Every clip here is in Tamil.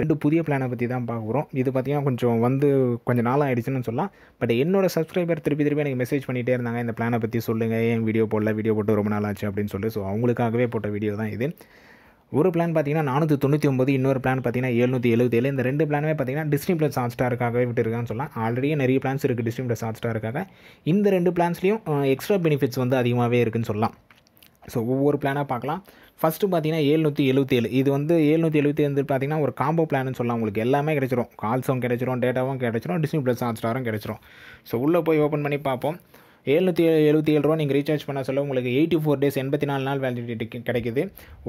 ரெண்டு புதிய பிளானை பற்றி தான் பார்க்குறோம் இது பார்த்திங்கன்னா கொஞ்சம் வந்து கொஞ்சம் நாளாக ஆகிடுச்சுன்னு சொல்லலாம் பட் என்னோடய சப்ஸ்கிரைபர் திருப்பி திருப்பி எனக்கு மெசேஜ் பண்ணிகிட்டே இருந்தாங்க இந்த பிளானை பற்றி சொல்லுங்கள் ஏன் வீடியோ போடல வீடியோ போட்டு ரொம்ப நாள் ஆச்சு அப்படின்னு சொல்லி ஸோ அவங்களுக்காகவே போட்ட வீடியோ தான் இது ஒரு பிளான் பார்த்தீங்கன்னா நானூற்றி தொண்ணூற்றி ஒம்பது இன்னொரு பிளான் பார்த்தீங்கன்னா எழுநூற்றி எழுபத்தேழு இந்த ரெண்டு பிளானுமே பார்த்தீங்கன்னா டிஸ்னி ப்ளஸ் ஹாட் ஸ்டாருக்காகவே விட்டுருக்கான்னு சொல்லலாம் ஆல்ரெடி நிறைய பிளான்ஸ் இருக்குது டிஸ்னி ப்ளஸ் ஹாட் ஸ்டாருக்காக இந்த ரெண்டு பிளான்ஸ்லேயும் எக்ஸ்ட்ரா பெனிஃபிட்ஸ் வந்து அதிகமாகவே இருக்குதுன்னு சொல்லலாம் ஸோ ஒவ்வொரு பிளானாக பார்க்கலாம் ஃபஸ்ட்டு பார்த்தீங்கன்னா ஏழ்நூற்றி எழுபத்தி ஏழு இது வந்து ஏழ்நூற்றி எழுபத்தி ஏழு பார்த்தீங்கன்னா ஒரு காம்போ பிளான்னு சொல்லலாம் உங்களுக்கு எல்லாமே கிடச்சிரும் கால்ஸும் கிடச்சிரும் டேட்டாவும் கிடச்சிரும் டிஸ்னி ப்ளஸ் ஹாட் ஸ்டாரும் கிடச்சிரும் ஸோ உள்ளே போய் ஓப்பன் பண்ணி பார்ப்போம் எழுநூற்றி எழுபத்தி ஏழு ரூபா நீங்கள் ரீசார்ஜ் பண்ண சொல்ல உங்களுக்கு எயிட்டி ஃபோர் டேஸ் எண்பத்தி நாலு நாள் வேலிடிட்டி கிடைக்குது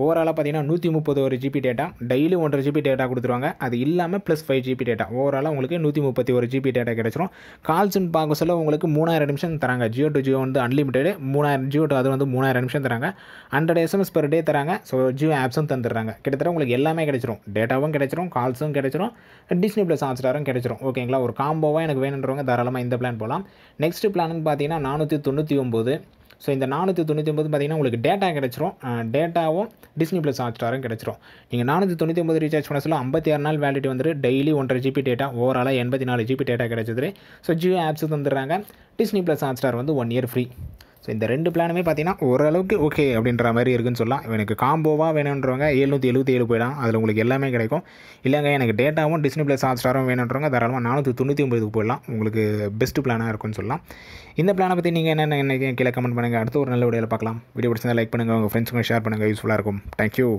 ஓவராலாக பார்த்தீங்கன்னா நூற்றி முப்பது ஒரு ஜிபி டேட்டா டெய்லி ஒன்றரை ஜிபி டேட்டா கொடுத்துருவாங்க அது இல்லாமல் ப்ளஸ் ஃபைவ் ஜிபி டேட்டா ஓவராலாக உங்களுக்கு நூற்றி முப்பத்தி ஒரு ஜிபி டேட்டா கிடச்சிரும் கால்ஸ்னு பார்க்க சொல்ல உங்களுக்கு மூணாயிரம் நிமிஷம் தராங்க ஜியோ டு ஜியோ வந்து அன்லிமிட்டெடு மூணாயிரம் ஜியோ டு அது வந்து மூணாயிரம் நிமிஷம் தராங்க ஹண்ட்ரட் எஸ்எம்எஸ் பர் டே தராங்க ஸோ ஜியோ ஆப்ஸும் தந்துடுறாங்க கிட்டத்தட்ட உங்களுக்கு எல்லாமே கிடச்சிரும் டேட்டாவும் கிடைச்சிரும் கால்ஸும் கிடச்சிரும் டிஸ்னி ப்ளஸ் ஹாட் ஸ்டாரும் ஓகேங்களா ஒரு காம்போவாக எனக்கு வேணுன்றவங்க தாராளமாக இந்த பிளான் போகலாம் நெக்ஸ்ட் பிளானுன்னு பார்த்தீங்கன்னா நானூற்றி தொண்ணூற்றி ஒம்பது ஸோ இந்த நானூற்றி தொண்ணூற்றி ஒம்பது பார்த்தீங்கன்னா உங்களுக்கு டேட்டா கிடச்சிரும் டேட்டாவும் டிஸ்னி ப்ளஸ் ஹாட் ஸ்டாரும் கிடச்சிரும் நீங்கள் நானூற்றி தொண்ணூற்றி ஒம்பது ரீசார்ஜ் பண்ண சொல்ல ஐம்பத்தி ஆறு நாள் வேலிட்டி வந்துட்டு டெய்லி ஒன்றரை ஜிபி டேட்டா ஓவராலாக எண்பத்தி நாலு ஜிபி டேட்டா கிடச்சிது ஸோ ஜியோ ஆப்ஸு தந்துடுறாங்க டிஸ்னி ப்ளஸ் ஹாட்ஸ்டார் வந்து ஒன் இயர் ஃப்ரீ ஸோ இந்த ரெண்டு பிளானுமே பார்த்தீங்கன்னா ஓரளவுக்கு ஓகே அப்படின்ற மாதிரி இருக்குன்னு சொல்லலாம் எனக்கு காம்போவாக வேணுன்றவங்க எழுநூற்றி எழுபத்தி ஏழு போயிடலாம் அதில் உங்களுக்கு எல்லாமே கிடைக்கும் இல்லைங்க எனக்கு டேட்டாவும் டிஸ்னி ப்ளஸ் ஹாட் ஸ்டாரும் வேணுன்றவங்க தாராளமாக நானூற்றி தொண்ணூற்றி ஒம்பது போயிடலாம் உங்களுக்கு பெஸ்ட் பிளானாக இருக்கும்னு சொல்லலாம் இந்த பிளானை பற்றி நீங்கள் என்ன கீழே கமெண்ட் பண்ணுங்கள் அடுத்து ஒரு நல்ல வீடியோவில் பார்க்கலாம் வீடியோ பிடிச்சிருந்தால் லைக் பண்ணுங்கள் உங்கள் ஃப்ரெண்ட்ஸுக்கும் ஷேர் பண்ணுங்கள் யூஸ்ஃபுல்லாக இருக்கும் தேங்க்யூ